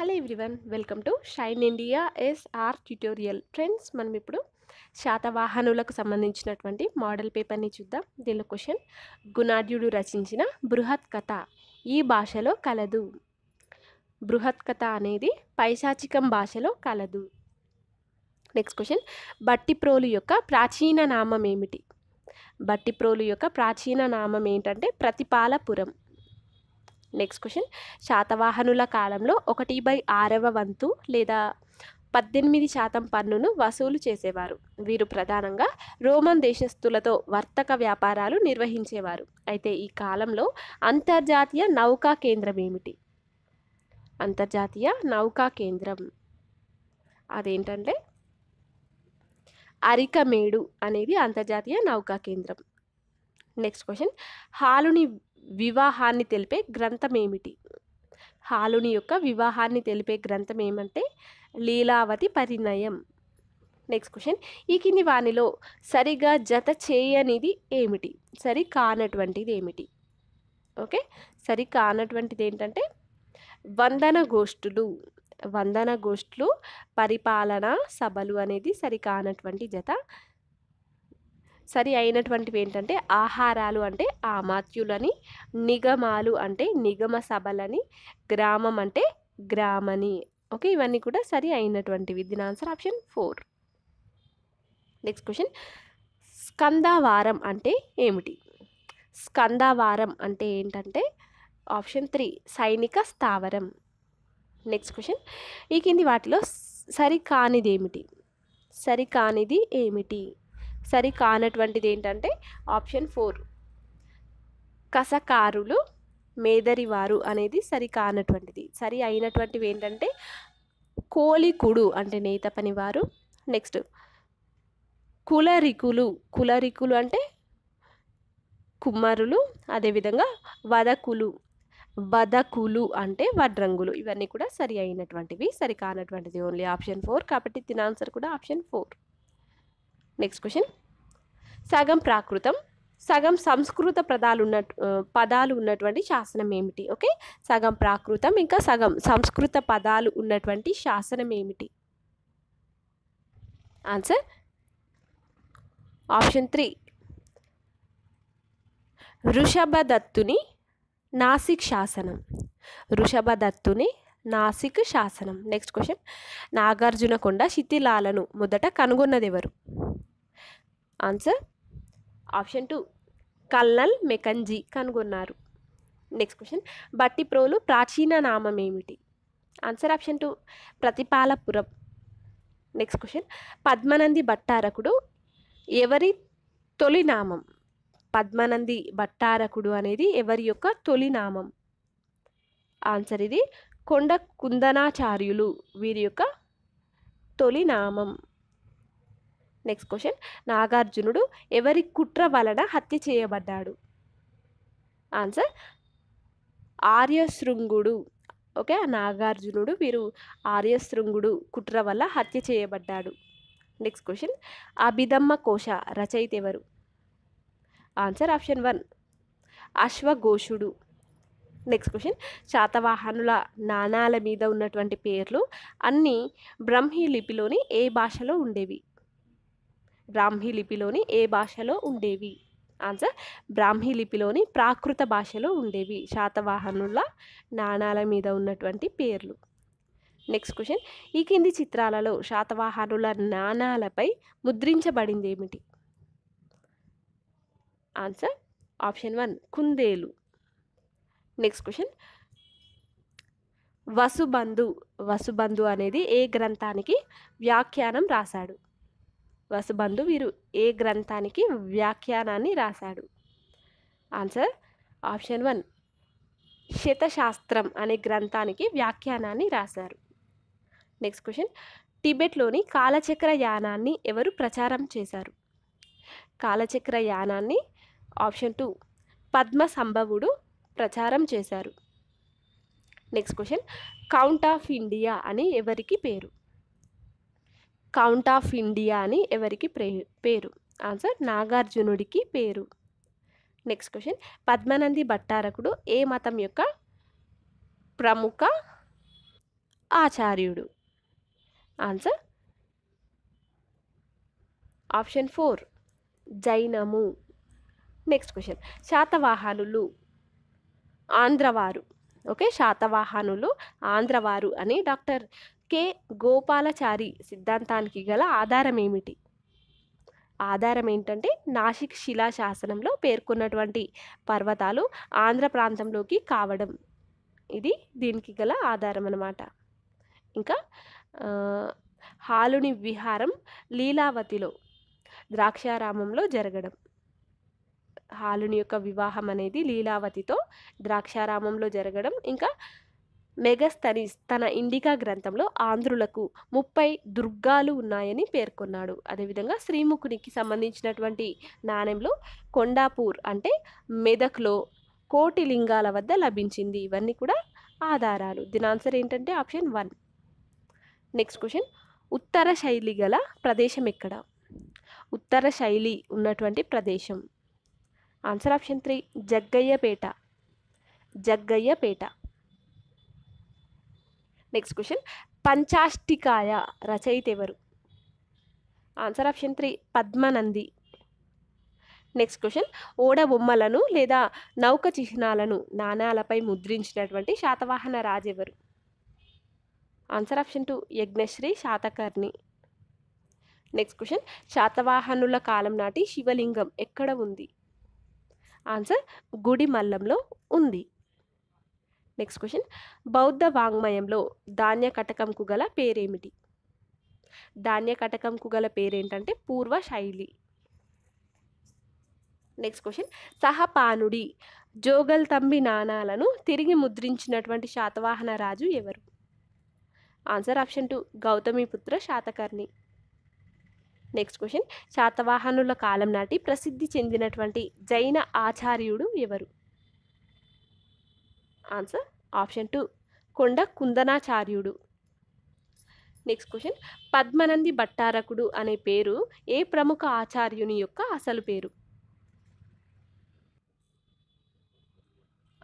hello everyone welcome to Shine India S R tutorial friends మనం ఇప్పుడు శాతవాహనులకు సంబంధించినటువంటి మోడల్ పేపర్ని చూద్దాం దీనిలో క్వశ్చన్ గుణాఢ్యుడు రచించిన బృహత్ కథ ఈ భాషలో కలదు బృహత్ కథ అనేది పైశాచికం భాషలో కలదు నెక్స్ట్ క్వశ్చన్ బట్టిప్రోలు యొక్క ప్రాచీన నామం ఏమిటి ప్రోలు యొక్క ప్రాచీన నామం ఏంటంటే ప్రతిపాలపురం నెక్స్ట్ క్వశ్చన్ శాతవాహనుల కాలంలో ఒకటి బై ఆరవ వంతు లేదా పద్దెనిమిది శాతం పన్నును వసూలు చేసేవారు వీరు ప్రధానంగా రోమన్ దేశస్థులతో వర్తక వ్యాపారాలు నిర్వహించేవారు అయితే ఈ కాలంలో అంతర్జాతీయ నౌకా కేంద్రం ఏమిటి అంతర్జాతీయ నౌకా కేంద్రం అదేంటంటే అరికమేడు అనేది అంతర్జాతీయ నౌకా కేంద్రం నెక్స్ట్ క్వశ్చన్ హాలుని వివాహాన్ని తెలిపే గ్రంథం ఏమిటి హాలుని యొక్క వివాహాన్ని తెలిపే గ్రంథం ఏమంటే లీలావతి పరిణయం నెక్స్ట్ క్వశ్చన్ ఈ కింది వాణిలో సరిగా జత చేయనిది ఏమిటి సరి కానటువంటిది ఏమిటి ఓకే సరి కానటువంటిది ఏంటంటే వందన గోష్ఠులు వందన గోష్ఠులు పరిపాలన సభలు అనేది సరికానటువంటి జత సరి అయినటువంటివి ఏంటంటే ఆహారాలు అంటే ఆమాత్యులని నిగమాలు అంటే నిగమ సభలని గ్రామం అంటే గ్రామని ఓకే ఇవన్నీ కూడా సరి అయినటువంటివి దీని answer option four next question స్కందావారం అంటే ఏమిటి స్కందావారం అంటే ఏంటంటే ఆప్షన్ త్రీ సైనిక స్థావరం నెక్స్ట్ క్వశ్చన్ ఈ కింది వాటిలో సరికానిది ఏమిటి సరికానిది ఏమిటి సరి కానటువంటిది ఏంటంటే ఆప్షన్ ఫోర్ కసకారులు మేదరివారు అనేది సరి కానటువంటిది సరి అయినటువంటివి ఏంటంటే కోలికుడు అంటే నేత పనివారు నెక్స్ట్ కులరికులు కులరికులు అంటే కుమ్మరులు అదేవిధంగా వదకులు వదకులు అంటే వడ్రంగులు ఇవన్నీ కూడా సరి అయినటువంటివి సరి కానటువంటిది ఓన్లీ ఆప్షన్ ఫోర్ కాబట్టి దీని ఆన్సర్ కూడా ఆప్షన్ ఫోర్ నెక్స్ట్ క్వశ్చన్ సగం ప్రాకృతం సగం సంస్కృత పదాలు ఉన్న పదాలు ఉన్నటువంటి శాసనం ఏమిటి ఓకే సగం ప్రాకృతం ఇంకా సగం సంస్కృత పదాలు ఉన్నటువంటి శాసనం ఏమిటి ఆన్సర్ ఆప్షన్ త్రీ వృషభదత్తుని నాసిక్ శాసనం వృషభదత్తుని నాసిక్ శాసనం నెక్స్ట్ క్వశ్చన్ నాగార్జునకొండ శిథిలాలను మొదట కనుగొన్నది ఎవరు answer option two colonel Mackenzie కనుగొన్నారు నెక్స్ట్ క్వశ్చన్ బట్టి ప్రోలు ప్రాచీన నామం ఏమిటి answer option two Pratipalapuram next question Padmanandi భట్టారకుడు ఎవరి తొలి నామం పద్మనంది భట్టారకుడు అనేది ఎవరి యొక్క తొలి నామం ఆన్సర్ ఇది కొండ కుందనాచార్యులు వీరి యొక్క తొలి నామం నెక్స్ట్ క్వశ్చన్ నాగార్జునుడు ఎవరి కుట్ర వలన హత్య చేయబడ్డాడు ఆన్సర్ ఆర్యశృంగుడు ఓకే నాగార్జునుడు వీరు ఆర్యశృంగుడు కుట్ర వల్ల హత్య చేయబడ్డాడు నెక్స్ట్ క్వశ్చన్ అభిదమ్మ కోశ రచయిత ఎవరు ఆన్సర్ ఆప్షన్ వన్ అశ్వఘోషుడు నెక్స్ట్ క్వశ్చన్ శాతవాహనుల నాణాల మీద ఉన్నటువంటి పేర్లు అన్నీ బ్రహ్మీ లిపిలోని ఏ భాషలో ఉండేవి బ్రాహ్మీ లిపిలోని ఏ భాషలో ఉండేవి ఆన్సర్ బ్రాహ్మీ లిపిలోని ప్రాకృత భాషలో ఉండేవి శాతవాహనుల నాణాల మీద ఉన్నటువంటి పేర్లు నెక్స్ట్ క్వశ్చన్ ఈ కింది చిత్రాలలో శాతవాహనుల నాణాలపై ముద్రించబడింది ఏమిటి ఆన్సర్ ఆప్షన్ వన్ కుందేలు నెక్స్ట్ క్వశ్చన్ వసుబంధు వసుబంధు అనేది ఏ గ్రంథానికి వ్యాఖ్యానం రాశాడు వసుబంధు వీరు ఏ గ్రంథానికి వ్యాఖ్యానాన్ని రాశాడు ఆన్సర్ ఆప్షన్ వన్ శతశాస్త్రం అనే గ్రంథానికి వ్యాఖ్యానాన్ని రాశారు నెక్స్ట్ క్వశ్చన్ టిబెట్లోని కాలచక్ర యానాన్ని ఎవరు ప్రచారం చేశారు కాలచక్ర యానాన్ని ఆప్షన్ టూ పద్మ సంభవుడు ప్రచారం చేశారు next question count of India అని ఎవరికి పేరు కౌంట్ ఆఫ్ ఇండియా అని ఎవరికి పేరు ఆన్సర్ నాగార్జునుడికి పేరు నెక్స్ట్ క్వశ్చన్ పద్మానంది భట్టారకుడు ఏ మతం యొక్క ప్రముఖ ఆచార్యుడు ఆన్సర్ ఆప్షన్ ఫోర్ జైనము నెక్స్ట్ క్వశ్చన్ శాతవాహనులు ఆంధ్రవారు ఓకే శాతవాహనులు ఆంధ్రవారు అని డాక్టర్ కె గోపాలచారి సిద్ధాంతానికి గల ఆధారం ఏమిటి ఆధారం ఏంటంటే నాసిక్ శిలా శాసనంలో పేర్కొన్నటువంటి పర్వతాలు ఆంధ్ర ప్రాంతంలోకి కావడం ఇది దీనికి గల ఆధారం అన్నమాట ఇంకా హాలుని విహారం లీలావతిలో ద్రాక్షారామంలో జరగడం హాలుని యొక్క వివాహం అనేది లీలావతితో ద్రాక్షారామంలో జరగడం ఇంకా మెగస్తనిస్ తన ఇండికా గ్రంథంలో ఆంధ్రులకు ముప్పై దుర్గాలు ఉన్నాయని పేర్కొన్నాడు అదేవిధంగా శ్రీముఖునికి సంబంధించినటువంటి నాణ్యంలో కొండాపూర్ అంటే మెదక్లో కోటి లింగాల వద్ద లభించింది ఇవన్నీ కూడా ఆధారాలు దీని ఆన్సర్ ఏంటంటే ఆప్షన్ వన్ నెక్స్ట్ క్వశ్చన్ ఉత్తర శైలి గల ప్రదేశం ఎక్కడ ఉత్తర శైలి ఉన్నటువంటి ప్రదేశం answer option three Jaggayyapeta Jaggayyapeta next question Panchastikaya రచయిత ఎవరు answer option three Padmanandi next question ఓడ బొమ్మలను లేదా నౌక చిహ్నాలను నాణాలపై ముద్రించినటువంటి శాతవాహన రాజెవరు answer option two Yajnashri Satakarni next question శాతవాహనుల కాలం నాటి శివలింగం ఎక్కడ ఉంది ఆన్సర్ గుడి మల్లంలో ఉంది నెక్స్ట్ క్వశ్చన్ బౌద్ధ వాంగ్మయంలో ధాన్య కటకంకు గల పేరేమిటి ధాన్య కటకంకు గల పేరేంటంటే పూర్వ శైలి నెక్స్ట్ క్వశ్చన్ సహపానుడి జోగల్ తంబి నాణాలను తిరిగి ముద్రించినటువంటి శాతవాహన రాజు ఎవరు answer option two Gautamiputra Satakarni next question శాతవాహనుల కాలం నాటి ప్రసిద్ధి చెందినటువంటి జైన ఆచార్యుడు ఎవరు ఆన్సర్ ఆప్షన్ టూ కొండ కుందనాచార్యుడు నెక్స్ట్ క్వశ్చన్ పద్మనంది భట్టారకుడు అనే పేరు ఏ ప్రముఖ ఆచార్యుని యొక్క అసలు పేరు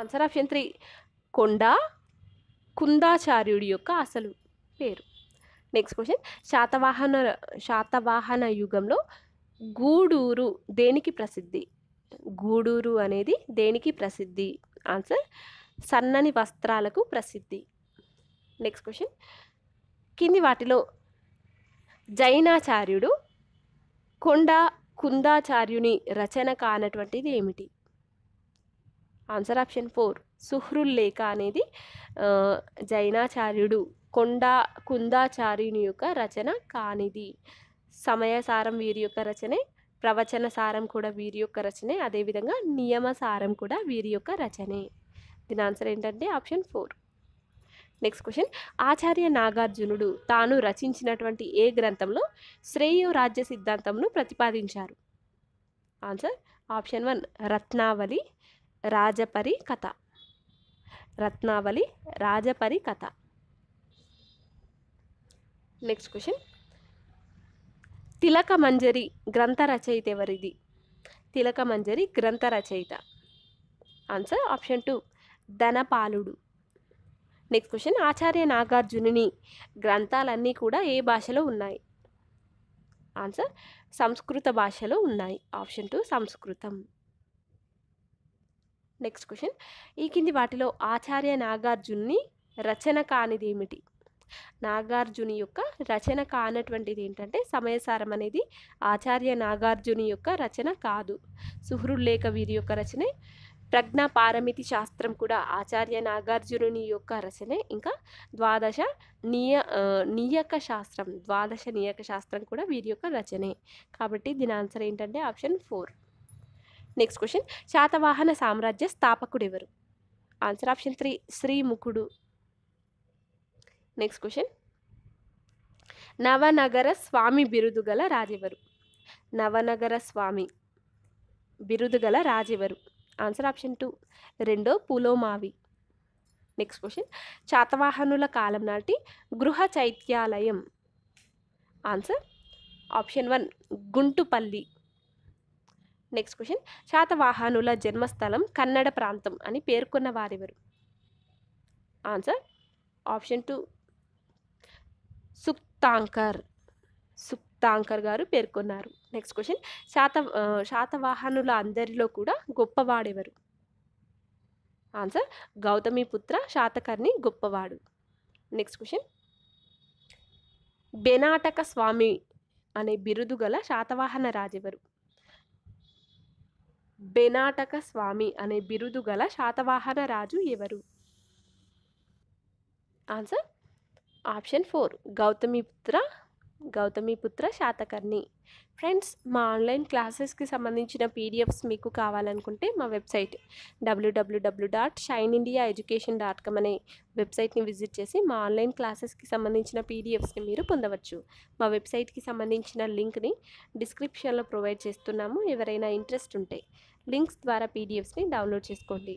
ఆన్సర్ ఆప్షన్ త్రీ కొండ కుందాచార్యుడి యొక్క అసలు పేరు నెక్స్ట్ క్వశ్చన్ శాతవాహన శాతవాహన యుగంలో గూడూరు దేనికి ప్రసిద్ధి గూడూరు అనేది దేనికి ప్రసిద్ధి ఆన్సర్ సన్నని వస్త్రాలకు ప్రసిద్ధి నెక్స్ట్ క్వశ్చన్ కింది వాటిలో జైనాచార్యుడు కొండ కుందాచార్యుని రచన కానటువంటిది ఏమిటి ఆన్సర్ ఆప్షన్ ఫోర్ సుహృల్లేఖ అనేది జైనాచార్యుడు కొండ కుందాచార్యుని యొక్క రచన కానిది సమయసారం వీరి యొక్క రచనే ప్రవచన సారం కూడా వీరి యొక్క రచనే అదేవిధంగా నియమసారం కూడా వీరి యొక్క రచనే దీని ఆన్సర్ ఏంటంటే option four next question Acharya నాగార్జునుడు తాను రచించినటువంటి ఏ గ్రంథంలో శ్రేయో రాజ్య సిద్ధాంతంను ప్రతిపాదించారు ఆన్సర్ ఆప్షన్ వన్ రత్నావళి రాజపరి కథ రత్నావళి రాజపరి కథ నెక్స్ట్ క్వశ్చన్ తిలక మంజరి గ్రంథ రచయిత ఎవరిది తిలక మంజరి గ్రంథ రచయిత ఆన్సర్ ఆప్షన్ టూ ధనపాలుడు నెక్స్ట్ క్వశ్చన్ ఆచార్య నాగార్జునుని గ్రంథాలన్నీ కూడా ఏ భాషలో ఉన్నాయి ఆన్సర్ సంస్కృత భాషలో ఉన్నాయి ఆప్షన్ టూ సంస్కృతం నెక్స్ట్ క్వశ్చన్ ఈ కింది వాటిలో ఆచార్య నాగార్జున్ని రచన కానిదేమిటి నాగార్జుని యొక్క రచన కానటువంటిది ఏంటంటే సమయసారం అనేది ఆచార్య నాగార్జుని యొక్క రచన కాదు సుహృల్లేఖ వీరి యొక్క రచనే ప్రజ్ఞా పారమితి శాస్త్రం కూడా ఆచార్య నాగార్జునుని యొక్క రచనే ఇంకా ద్వాదశ నియ నియక శాస్త్రం ద్వాదశ నియక శాస్త్రం కూడా వీరి యొక్క రచనే కాబట్టి దీని ఆన్సర్ ఏంటంటే ఆప్షన్ ఫోర్ నెక్స్ట్ క్వశ్చన్ శాతవాహన సామ్రాజ్య స్థాపకుడు ఎవరు ఆన్సర్ ఆప్షన్ త్రీ శ్రీముఖుడు నెక్స్ట్ క్వశ్చన్ నవనగర స్వామి బిరుదు గల రాజెవరు నవనగర స్వామి బిరుదు గల రాజెవరు ఆన్సర్ ఆప్షన్ టూ రెండో పులోమావి నెక్స్ట్ క్వశ్చన్ శాతవాహనుల కాలం నాటి గృహ చైత్యాలయం answer option one Guntupalli next question శాతవాహనుల జన్మస్థలం కన్నడ ప్రాంతం అని పేర్కొన్న వారెవరు answer option two Sukthankar Sukthankar garu పేర్కొన్నారు నెక్స్ట్ క్వశ్చన్ శాత శాతవాహనుల అందరిలో కూడా గొప్పవాడెవరు ఆన్సర్ గౌతమిపుత్ర శాతకర్ణి గొప్పవాడు నెక్స్ట్ క్వశ్చన్ బెనాటక స్వామి అనే బిరుదు గల శాతవాహన రాజెవరు బెనాటక స్వామి అనే బిరుదు గల శాతవాహన రాజు ఎవరు answer option four Gautamiputra Gautamiputra Satakarni friends మా ఆన్లైన్ క్లాసెస్కి సంబంధించిన పీడిఎఫ్స్ మీకు కావాలనుకుంటే మా వెబ్సైట్ డబ్ల్యూడబ్ల్యూడబ్ల్యూ dot Shine India education dot com అనే వెబ్సైట్ని విజిట్ చేసి మా ఆన్లైన్ క్లాసెస్కి సంబంధించిన పీడిఎఫ్స్ని మీరు పొందవచ్చు మా వెబ్సైట్కి సంబంధించిన లింక్ని డిస్క్రిప్షన్లో ప్రొవైడ్ చేస్తున్నాము ఎవరైనా ఇంట్రెస్ట్ ఉంటే లింక్స్ ద్వారా పీడిఎఫ్స్ని డౌన్లోడ్ చేసుకోండి